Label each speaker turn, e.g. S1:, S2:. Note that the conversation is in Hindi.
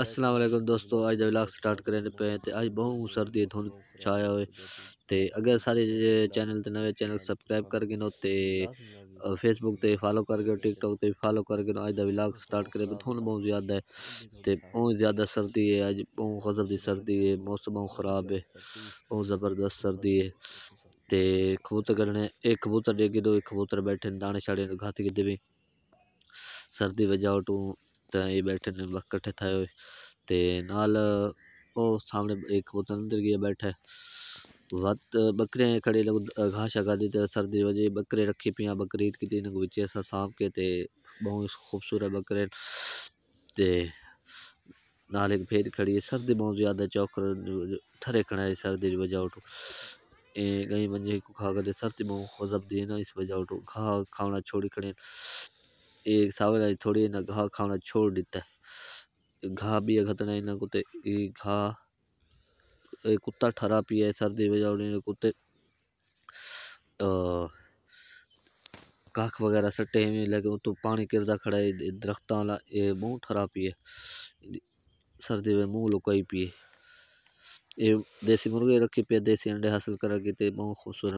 S1: अस्सलाम वालेकुम दोस्तों अज का ब्लाग स्टार्ट करने पे तो अज बहुत सर्दी धुंध छाया हुए तो अगर सारे चैनल तो नवे चैनल सब्सक्राइब कर गिनो तो फेसबुक ते फॉलो कर गए टिकटॉक भी फॉलो कर गिनो अज का ब्लाग स्टार्ट करें पे धुंध बहुत ज़्यादा है तो बहुत ज़्यादा सर्दी है अज बहुत गजब की सर्दी है मौसम बहुत ख़राब है बहुत ज़बरदस्त सर्दी है तो कबूतर कड़ने एक कबूतर डेगी दो एक कबूतर बैठे दाने छाड़े घाती कि सर्दी वजह टू ਤਾਂ ਇਹ ਬੈਠੇ ਨੇ ਲੱਕੜ ਠਥਾਏ ਹੋਏ ਤੇ ਨਾਲ ਉਹ सामने एक वो अंदर गया बैठा है वत बकरे खड़े लोग घास लगा देते सर्दी वजह बकरे रखे पिया बकरी की तीन गुचे ऐसा सांप के ते बहुत खूबसूरत बकरे ते नाल एक भेड़ खड़ी है सर्दी बहुत ज़्यादा चौकर थरे खड़ा है सर्दी की वजह उठो ए कहीं मंजे को खा कर सर्दी बहुत खजब दी ना इस वजह उठो खा खाना छोड़ी खड़े एक सावला थोड़ी इन्हें घा खाना छोड़ दिता है घा भी खतना इन्हें कुत्ते घा कुत्ता ठरा पी है सर्दी वजह उन्हें कुत्ते काख वगैरह सट्टे हैं लेकिन तो पानी किरदा खड़ा है दरख्तों वाला ये मूँह ठरा पिए सर्दी में मूँह लुकाई पिए ये देसी मुर्गे रखे पे देसी अंडे हासिल करा कितने बहुत खूबसूरत